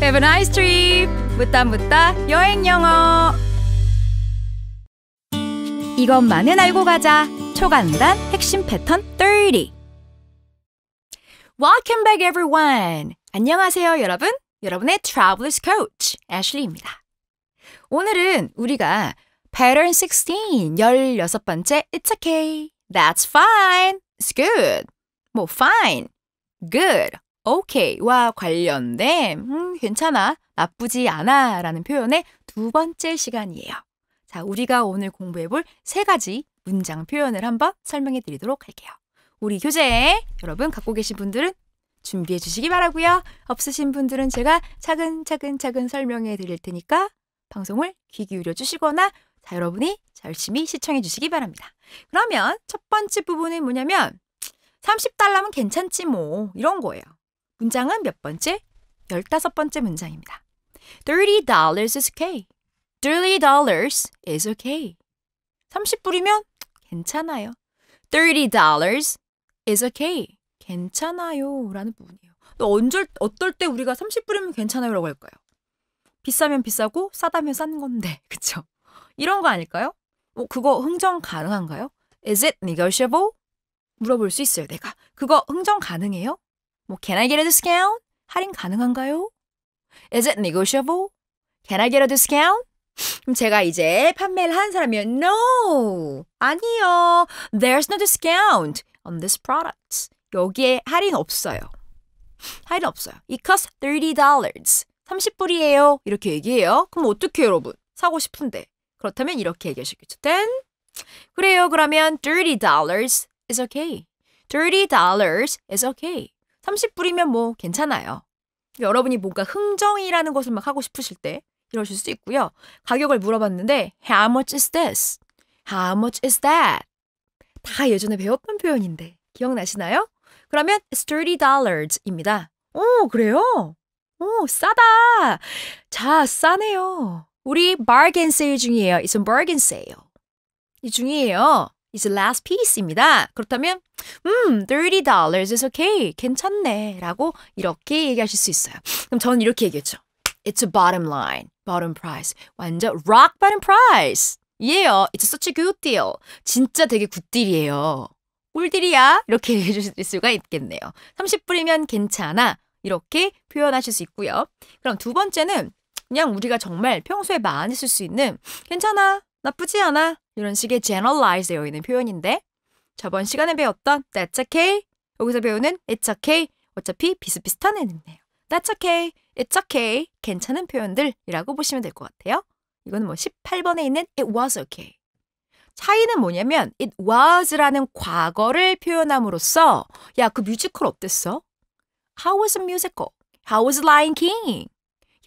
Have a nice trip. 묻다 묻다 여행 영어. 이것만은 알고 가자. 초간단 핵심 패턴 30. Welcome back everyone. 안녕하세요, 여러분. 여러분의 Traveler's Coach 애슐리입니다. 오늘은 우리가 Pattern 16 16번째 It's okay. That's fine. It's good. 뭐 fine. Good. 오케이와 관련된 음, 괜찮아, 나쁘지 않아 라는 표현의 두 번째 시간이에요. 자, 우리가 오늘 공부해볼 세 가지 문장 표현을 한번 설명해 드리도록 할게요. 우리 교재 여러분 갖고 계신 분들은 준비해 주시기 바라고요. 없으신 분들은 제가 차근차근차근 설명해 드릴 테니까 방송을 귀 기울여 주시거나 자, 여러분이 열심히 시청해 주시기 바랍니다. 그러면 첫 번째 부분은 뭐냐면 30달러면 괜찮지 뭐 이런 거예요. 문장은 몇 번째? 열다섯 번째 문장입니다. Thirty dollars is okay. Thirty dollars is okay. 30불이면 괜찮아요. Thirty dollars is okay. 괜찮아요. 라는 부분이에요. 또 언제, 어떨 때 우리가 30불이면 괜찮아요. 라고 할까요? 비싸면 비싸고 싸다면 싼 건데. 그쵸? 이런 거 아닐까요? 뭐 그거 흥정 가능한가요? Is it negotiable? 물어볼 수 있어요. 내가 그거 흥정 가능해요? 뭐 Can I get a discount? 할인 가능한가요? Is it negotiable? Can I get a discount? 그럼 제가 이제 판매를 한 사람이면 No! 아니요. There's no discount on this product. 여기에 할인 없어요. 할인 없어요. It costs $30. 30불이에요. 이렇게 얘기해요. 그럼 어떻게 여러분? 사고 싶은데. 그렇다면 이렇게 얘기하시겠죠. Then, 그래요. 그러면 $30 is okay. $30 is okay. 30불이면 뭐 괜찮아요. 여러분이 뭔가 흥정이라는 것을 막 하고 싶으실 때 이러실 수 있고요. 가격을 물어봤는데 How much is this? How much is that? 다 예전에 배웠던 표현인데 기억나시나요? 그러면 It's $30입니다. 오, 그래요? 오, 싸다. 자, 싸네요. 우리 bargain sale 중이에요. It's a bargain sale. 이 중이에요. is the last piece입니다. 그렇다면 음, thirty d o s okay. 괜찮네. 라고 이렇게 얘기하실 수 있어요. 그럼 저는 이렇게 얘기했죠. It's a bottom line. bottom price. 완전 rock bottom price. 이 예요. It's such a good deal. 진짜 되게 굿딜이에요. 꿀딜이야. 이렇게 얘기해 주실 수가 있겠네요. 30불이면 괜찮아. 이렇게 표현하실 수 있고요. 그럼 두 번째는 그냥 우리가 정말 평소에 많이 쓸 수 있는 괜찮아. 나쁘지 않아 이런 식의 generalize 되어 있는 표현인데 저번 시간에 배웠던 that's okay 여기서 배우는 it's okay 어차피 비슷비슷한 애는데요. that's okay, it's okay 괜찮은 표현들이라고 보시면 될 것 같아요. 이건 뭐 18번에 있는 it was okay. 차이는 뭐냐면 it was라는 과거를 표현함으로써 야 그 뮤지컬 어땠어? How was the musical? How was Lion King?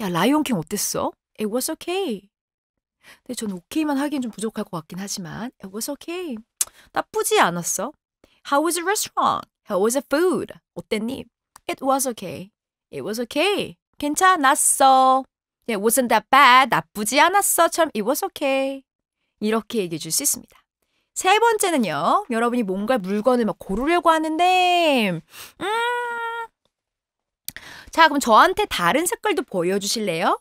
야 라이온 킹 어땠어? It was okay. 근데 전 오케이만 하기엔 좀 부족할 것 같긴 하지만 it was okay. 나쁘지 않았어. How was the restaurant? How was the food? 어땠니? It was okay. It was okay. 괜찮았어. It wasn't that bad. 나쁘지 않았어. 참럼 it was okay. 이렇게 얘기해 줄 수 있습니다. 세 번째는요. 여러분이 뭔가 물건을 막 고르려고 하는데 음. 자, 그럼 저한테 다른 색깔도 보여 주실래요?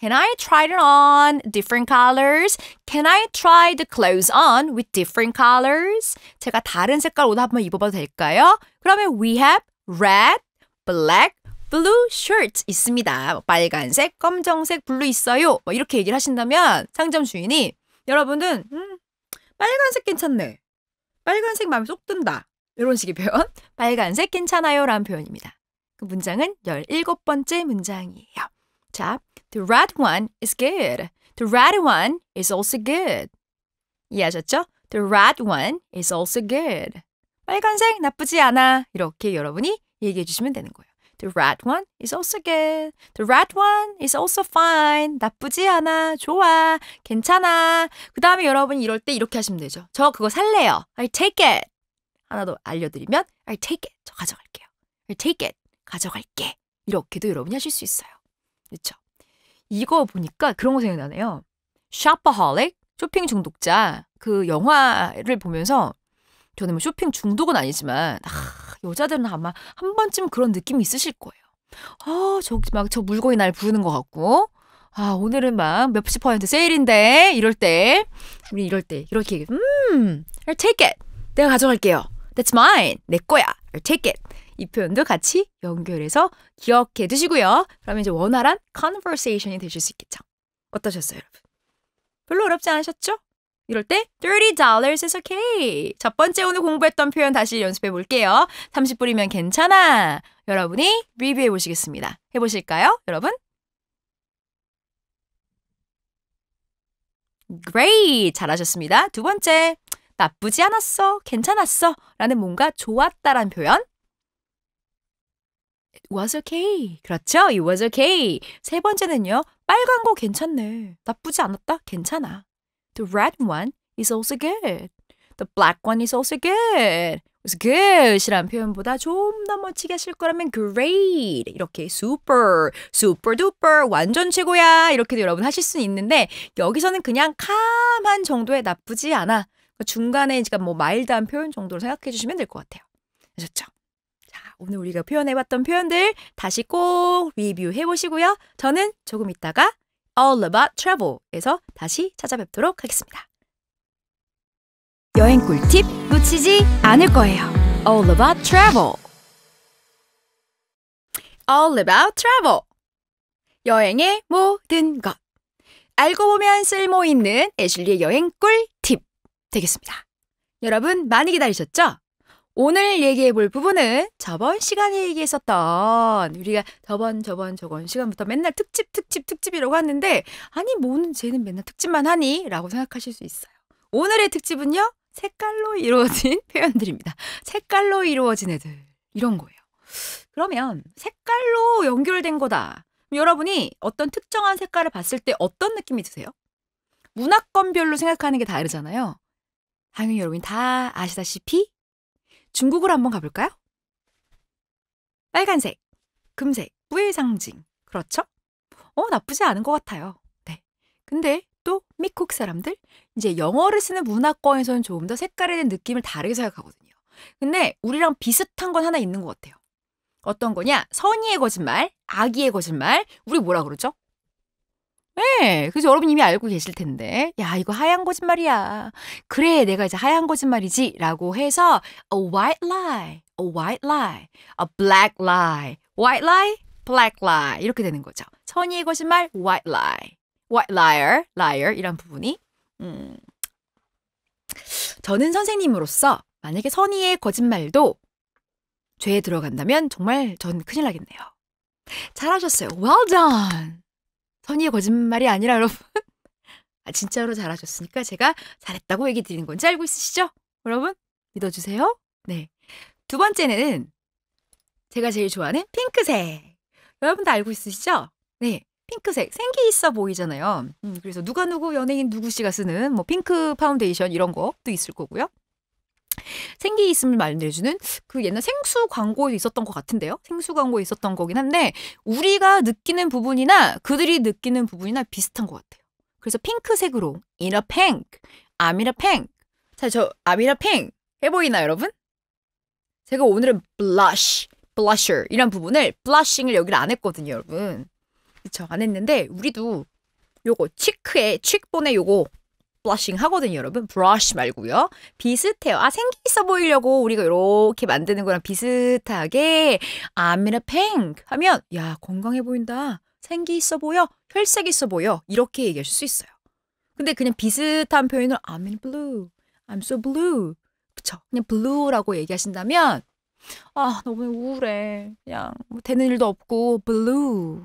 Can I try it on different colors? Can I try the clothes on with different colors? 제가 다른 색깔 옷 한번 입어봐도 될까요? 그러면 we have red, black, blue shirt s 있습니다. 빨간색, 검정색, 블루 있어요. 뭐 이렇게 얘기를 하신다면 상점 주인이 여러분은 음, 빨간색 괜찮네. 빨간색 마음에 쏙 든다. 이런 식의 표현. 빨간색 괜찮아요. 라는 표현입니다. 그 문장은 17번째 문장이에요. 자, the red one is good. The red one is also good. 이해하셨죠? The red one is also good. 빨간색 나쁘지 않아. 이렇게 여러분이 얘기해 주시면 되는 거예요. The red one is also good. The red one is also fine. 나쁘지 않아. 좋아. 괜찮아. 그 다음에 여러분이 이럴 때 이렇게 하시면 되죠. 저 그거 살래요. I take it. 하나 더 알려드리면 I take it. 저 가져갈게요. I take it. 가져갈게. 이렇게도 여러분이 하실 수 있어요. 그렇죠? 이거 보니까 그런 거 생각나네요. 샤퍼홀릭 쇼핑 중독자 그 영화를 보면서 저는 뭐 쇼핑 중독은 아니지만 아, 여자들은 아마 한 번쯤 그런 느낌이 있으실 거예요. 아, 저기막 저 물건이 날 부르는 것 같고 아, 오늘은 막 몇십 퍼센트 세일인데 이럴 때 우리 이럴 때 이렇게 얘기해. 음, I'll take it. 내가 가져갈게요. That's mine. 내 거야. I'll take it. 이 표현도 같이 연결해서 기억해 두시고요. 그러면 이제 원활한 conversation이 되실 수 있겠죠. 어떠셨어요, 여러분? 별로 어렵지 않으셨죠? 이럴 때 $30 is okay. 첫 번째 오늘 공부했던 표현 다시 연습해 볼게요. 30불이면 괜찮아. 여러분이 리뷰해 보시겠습니다. 해 보실까요, 여러분? Great! 잘하셨습니다. 두 번째, 나쁘지 않았어, 괜찮았어 라는 뭔가 좋았다란 표현 It was okay. 그렇죠? It was okay. 세 번째는요. 빨간 거 괜찮네. 나쁘지 않았다. 괜찮아. The red one is also good. The black one is also good. was good이란 표현보다 좀 더 멋지게 하실 거라면 great 이렇게 super, super duper 완전 최고야 이렇게도 여러분 하실 수 있는데 여기서는 그냥 캄한 정도의 나쁘지 않아 중간에 그러뭐 마일드한 표현 정도로 생각해 주시면 될 것 같아요. 아셨죠? 오늘 우리가 표현해봤던 표현들 다시 꼭 리뷰해보시고요. 저는 조금 있다가 All About Travel에서 다시 찾아뵙도록 하겠습니다. 여행 꿀팁 놓치지 않을 거예요. All About Travel All About Travel 여행의 모든 것 알고 보면 쓸모있는 애슐리의 여행 꿀팁 되겠습니다. 여러분 많이 기다리셨죠? 오늘 얘기해 볼 부분은 저번 시간에 얘기했었던 우리가 저번 저번 저번 시간부터 맨날 특집 특집 특집이라고 하는데 아니 뭐는 쟤는 맨날 특집만 하니? 라고 생각하실 수 있어요. 오늘의 특집은요. 색깔로 이루어진 표현들입니다. 색깔로 이루어진 애들 이런 거예요. 그러면 색깔로 연결된 거다. 여러분이 어떤 특정한 색깔을 봤을 때 어떤 느낌이 드세요? 문화권별로 생각하는 게 다르잖아요. 당연히 여러분이 다 아시다시피 중국으로 한번 가볼까요? 빨간색, 금색, 뿌의 상징. 그렇죠? 어, 나쁘지 않은 것 같아요. 네. 근데 또 미국 사람들? 이제 영어를 쓰는 문화권에서는 조금 더 색깔에 대한 느낌을 다르게 생각하거든요. 근데 우리랑 비슷한 건 하나 있는 것 같아요. 어떤 거냐? 선의의 거짓말, 악의의 거짓말. 우리 뭐라 그러죠? 네, 그래서 여러분 이미 알고 계실 텐데, 야, 이거 하얀 거짓말이야. 그래, 내가 이제 하얀 거짓말이지. 라고 해서, a white lie, a white lie, a black lie, white lie, black lie. 이렇게 되는 거죠. 선의의 거짓말, white lie, white liar, liar. 이런 부분이. 음. 저는 선생님으로서 만약에 선의의 거짓말도 죄에 들어간다면 정말 전 큰일 나겠네요. 잘하셨어요. Well done. 선의의 거짓말이 아니라 여러분. 아, 진짜로 잘하셨으니까 제가 잘했다고 얘기 드리는 건지 알고 있으시죠? 여러분 믿어주세요. 네. 두 번째는 제가 제일 좋아하는 핑크색. 여러분 다 알고 있으시죠? 네. 핑크색 생기 있어 보이잖아요. 음, 그래서 누가 누구 연예인 누구 씨가 쓰는 뭐 핑크 파운데이션 이런 것도 있을 거고요. 생기 있음을 말해주는 그 옛날 생수 광고에 있었던 것 같은데요. 생수 광고에 있었던 거긴 한데 우리가 느끼는 부분이나 그들이 느끼는 부분이나 비슷한 것 같아요. 그래서 핑크색으로 이라 팽, 아미라 팽. 자, 저 아미라 팽 해보이나 여러분? 제가 오늘은 blush, blusher 이런 부분을 blushing을 여기를 안 했거든요, 여러분. 그쵸? 안 했는데 우리도 요거 치크에 치크본에 요거 블러싱 하거든요, 여러분. 브러쉬 말고요. 비슷해요. 아, 생기 있어 보이려고 우리가 이렇게 만드는 거랑 비슷하게 I'm in a pink 하면 야, 건강해 보인다. 생기 있어 보여. 혈색 있어 보여. 이렇게 얘기하실 수 있어요. 근데 그냥 비슷한 표현을 I'm in blue. I'm so blue. 그쵸? 그냥 blue라고 얘기하신다면 아, 너무 우울해. 그냥 뭐 되는 일도 없고 blue.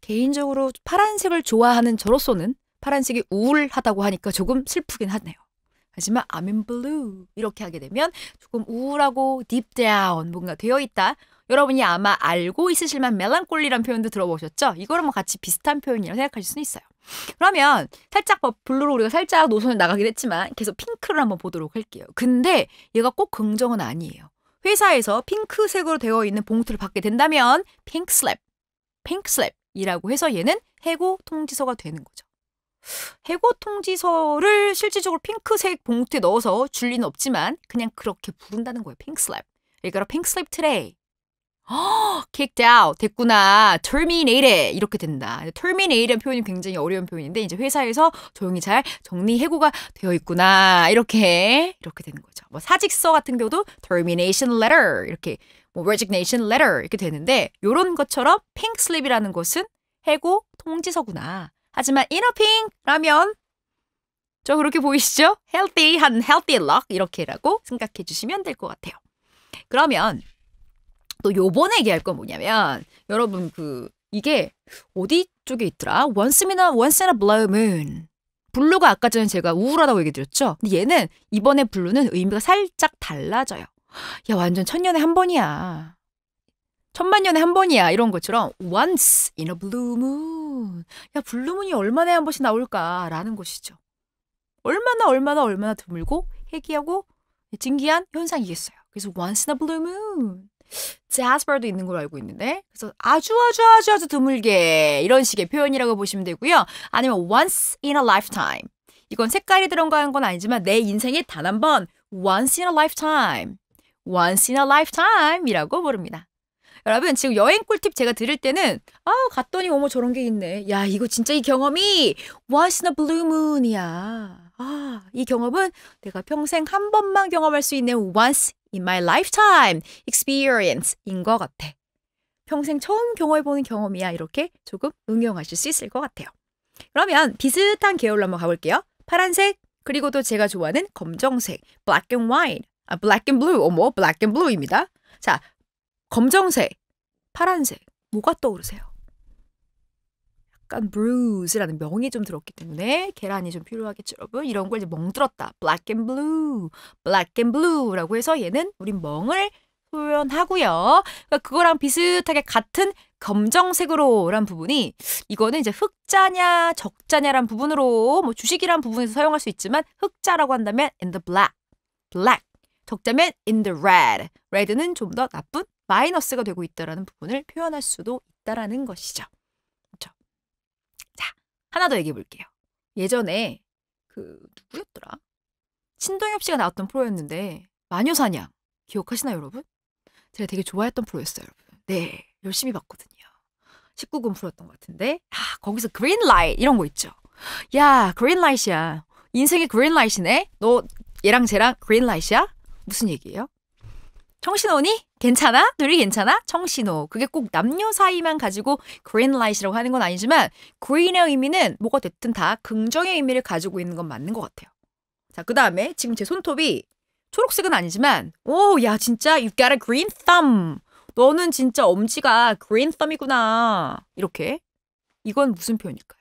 개인적으로 파란색을 좋아하는 저로서는 파란색이 우울하다고 하니까 조금 슬프긴 하네요. 하지만 I'm in blue 이렇게 하게 되면 조금 우울하고 deep down 뭔가 되어 있다. 여러분이 아마 알고 있으실 만 멜랑콜리란 표현도 들어보셨죠? 이거랑 뭐 같이 비슷한 표현이라고 생각하실 수는 있어요. 그러면 살짝 뭐 블루로 우리가 살짝 노선을 나가긴 했지만 계속 핑크를 한번 보도록 할게요. 근데 얘가 꼭 긍정은 아니에요. 회사에서 핑크색으로 되어 있는 봉투를 받게 된다면 핑크 슬랩, 핑크 슬랩이라고 해서 얘는 해고 통지서가 되는 거죠. 해고 통지서를 실질적으로 핑크색 봉투에 넣어서 줄 리는 없지만 그냥 그렇게 부른다는 거예요. 핑크 슬랩. 이거로 핑크 슬랩 트레이. 허, kicked out 됐구나. terminated 이렇게 된다. t e r m i n a t e d 표현이 굉장히 어려운 표현인데 이제 회사에서 조용히 잘 정리 해고가 되어 있구나. 이렇게 이렇게 되는 거죠. 뭐 사직서 같은 경우도 termination letter 이렇게 뭐 resignation letter 이렇게 되는데 요런 것처럼 pink slip이라는 것은 해고 통지서구나. 하지만 이너핑라면 저 그렇게 보이시죠? healthy한 healthy luck 이렇게라고 생각해 주시면 될 것 같아요. 그러면 또 요번에 얘기할 건 뭐냐면 여러분 그 이게 어디 쪽에 있더라? Once in a, once in a blue moon. 블루가 아까 전에 제가 우울하다고 얘기 드렸죠? 근데 얘는 이번에 블루는 의미가 살짝 달라져요. 야 완전 천년에 한 번이야. 천만 년에 한 번이야 이런 것처럼 once in a blue moon 야 블루문이 얼마나 한 번씩 나올까라는 것이죠. 얼마나 얼마나 얼마나 드물고 해기하고 진기한 현상이겠어요. 그래서 once in a blue moon 자스퍼도 있는 걸로 알고 있는데 그래서 아주 아주 아주 아주 드물게 이런 식의 표현이라고 보시면 되고요. 아니면 once in a lifetime 이건 색깔이 들어간 건 아니지만 내 인생에 단 한 번 once in a lifetime once in a lifetime이라고 부릅니다. 여러분 지금 여행 꿀팁 제가 들을 때는 아 갔더니 어머 저런 게 있네. 야 이거 진짜 이 경험이 once in a blue moon이야. 아 이 경험은 내가 평생 한 번만 경험할 수 있는 once in my lifetime experience인 것 같아. 평생 처음 경험해보는 경험이야. 이렇게 조금 응용하실 수 있을 것 같아요. 그러면 비슷한 계열로 한번 가볼게요. 파란색 그리고 또 제가 좋아하는 검정색 black and white, 아, black and blue, 어머 black and blue입니다. 자, 검정색, 파란색, 뭐가 떠오르세요? 약간 blues라는 명이 좀 들었기 때문에 계란이 좀 필요하겠죠, 여러분. 이런 걸 이제 멍들었다. black and blue, black and blue라고 해서 얘는 우리 멍을 표현하고요. 그러니까 그거랑 비슷하게 같은 검정색으로란 부분이 이거는 이제 흑자냐 적자냐란 부분으로 뭐 주식이란 부분에서 사용할 수 있지만 흑자라고 한다면 in the black, black 적자면 in the red, red는 좀 더 나쁜 마이너스가 되고 있다라는 부분을 표현할 수도 있다라는 것이죠. 그렇죠? 자, 하나 더 얘기해 볼게요. 예전에 그 누구였더라? 신동엽 씨가 나왔던 프로였는데 마녀사냥 기억하시나요, 여러분? 제가 되게 좋아했던 프로였어요, 여러분. 네, 열심히 봤거든요. 19금 프로였던 것 같은데 아, 거기서 그린라이 이런 거 있죠. 야, 그린라이트야. 인생이 그린라이트네. 너 얘랑 쟤랑 그린라이트야? 무슨 얘기예요? 정신오니? 괜찮아? 둘이 괜찮아? 청신호. 그게 꼭 남녀 사이만 가지고 그린라이트라고 하는 건 아니지만 그린의 의미는 뭐가 됐든 다 긍정의 의미를 가지고 있는 건 맞는 것 같아요. 자, 그 다음에 지금 제 손톱이 초록색은 아니지만 오, 야 진짜 you've got a green thumb. 너는 진짜 엄지가 green thumb이구나. 이렇게. 이건 무슨 표현일까요?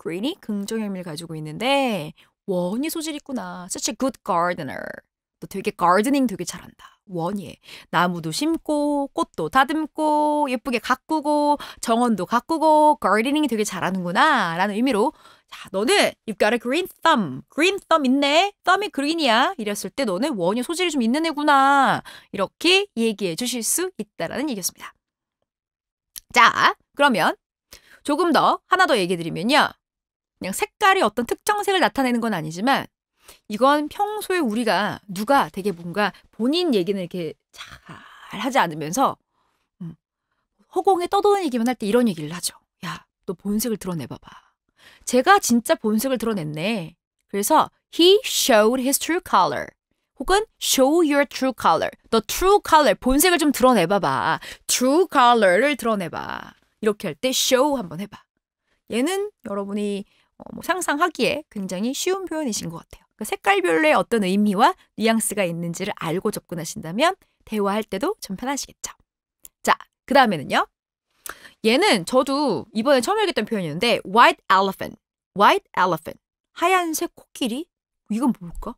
green이 긍정의 의미를 가지고 있는데 원이 소질 있구나. such a good gardener. 너 되게 gardening 되게 잘한다. 원이에. 나무도 심고 꽃도 다듬고 예쁘게 가꾸고 정원도 가꾸고 g a 닝이 되게 잘하는구나 라는 의미로 자, 너는 you've got a green thumb. green thumb 있네. thumb이 그린이야. 이랬을 때 너는 원이 소질이 좀 있는 애구나. 이렇게 얘기해 주실 수 있다라는 얘기였습니다. 자, 그러면 조금 더 하나 더얘기 드리면요. 그냥 색깔이 어떤 특정색을 나타내는 건 아니지만 이건 평소에 우리가 누가 되게 뭔가 본인 얘기는 이렇게 잘 하지 않으면서 음, 허공에 떠도는 얘기만 할 때 이런 얘기를 하죠. 야, 너 본색을 드러내봐봐. 제가 진짜 본색을 드러냈네. 그래서 he showed his true color. 혹은 show your true color. 너 true color 본색을 좀 드러내봐봐. true color를 드러내봐. 이렇게 할 때 show 한번 해봐. 얘는 여러분이 어, 뭐 상상하기에 굉장히 쉬운 표현이신 것 같아요. 그 색깔별로의 어떤 의미와 뉘앙스가 있는지를 알고 접근하신다면 대화할 때도 좀 편하시겠죠. 자, 그 다음에는요. 얘는 저도 이번에 처음 읽었던 표현이었는데 white elephant, white elephant, 하얀색 코끼리? 이건 뭘까?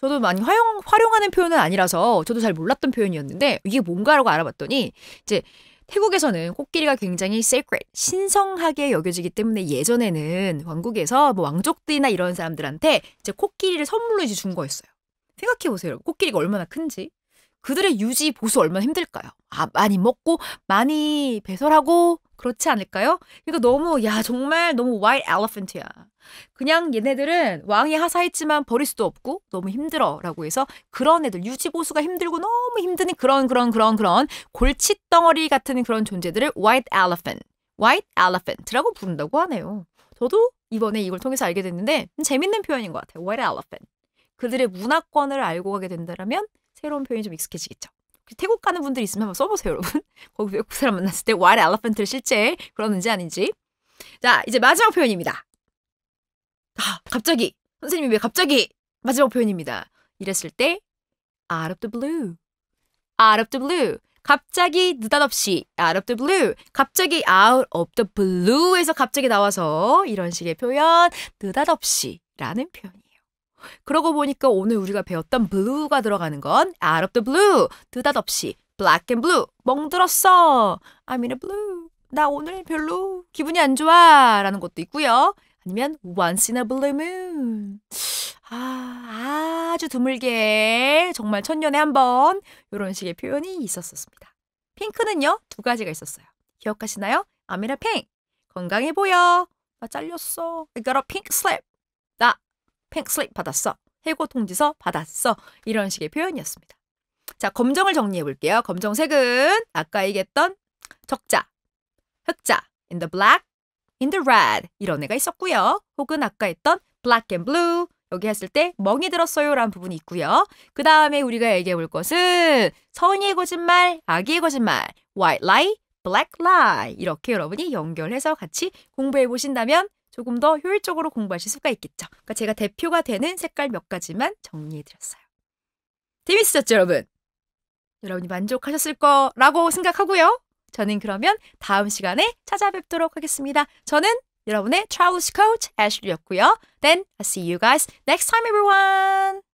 저도 많이 활용, 활용하는 표현은 아니라서 저도 잘 몰랐던 표현이었는데 이게 뭔가라고 알아봤더니 이제 태국에서는 코끼리가 굉장히 sacred, 신성하게 여겨지기 때문에 예전에는 왕국에서 뭐 왕족들이나 이런 사람들한테 이제 코끼리를 선물로 이제 준 거였어요. 생각해 보세요. 코끼리가 얼마나 큰지. 그들의 유지 보수 얼마나 힘들까요? 아, 많이 먹고 많이 배설하고 그렇지 않을까요? 그러니까 너무 야 정말 너무 white elephant야. 그냥 얘네들은 왕이 하사했지만 버릴 수도 없고 너무 힘들어라고 해서 그런 애들 유지보수가 힘들고 너무 힘든 그런 그런 그런 그런 골칫덩어리 같은 그런 존재들을 white elephant, white elephant라고 부른다고 하네요. 저도 이번에 이걸 통해서 알게 됐는데 재밌는 표현인 것 같아요. white elephant. 그들의 문화권을 알고 가게 된다면 새로운 표현이 좀 익숙해지겠죠. 태국 가는 분들 있으면 한번 써보세요, 여러분. 거기 외국 그 사람 만났을 때 와일 엘레펀트를 실제 그러는지 아닌지. 자, 이제 마지막 표현입니다. 아, 갑자기 선생님이 왜 갑자기 마지막 표현입니다. 이랬을 때 out of the blue, out of the blue. 갑자기 느닷없이 out of the blue 갑자기 out of the blue에서 갑자기 나와서 이런 식의 표현 느닷없이라는 표현 그러고 보니까 오늘 우리가 배웠던 blue가 들어가는 건 out of the blue, 느닷없이 black and blue, 멍들었어. I'm in a blue. 나 오늘 별로 기분이 안 좋아 라는 것도 있고요. 아니면 once in a blue moon. 아, 아주 드물게 정말 천년에 한 번 이런 식의 표현이 있었었습니다. 핑크는요 두 가지가 있었어요. 기억하시나요? 아미라 핑 건강해 보여. 나 잘렸어. I got a pink slip. 팽 슬립 받았어. 해고 통지서 받았어. 이런 식의 표현이었습니다. 자, 검정을 정리해 볼게요. 검정색은 아까 얘기했던 적자, 흑자, in the black, in the red 이런 애가 있었고요. 혹은 아까 했던 black and blue 여기 했을 때 멍이 들었어요라는 부분이 있고요. 그 다음에 우리가 얘기해 볼 것은 선의의 거짓말, 악의의 거짓말, white lie, black lie 이렇게 여러분이 연결해서 같이 공부해 보신다면 조금 더 효율적으로 공부하실 수가 있겠죠. 그러니까 제가 대표가 되는 색깔 몇 가지만 정리해드렸어요. 재밌으셨죠, 여러분? 여러분이 만족하셨을 거라고 생각하고요. 저는 그러면 다음 시간에 찾아뵙도록 하겠습니다. 저는 여러분의 트라우스 코치 애슐리였고요. Then I see you guys next time everyone.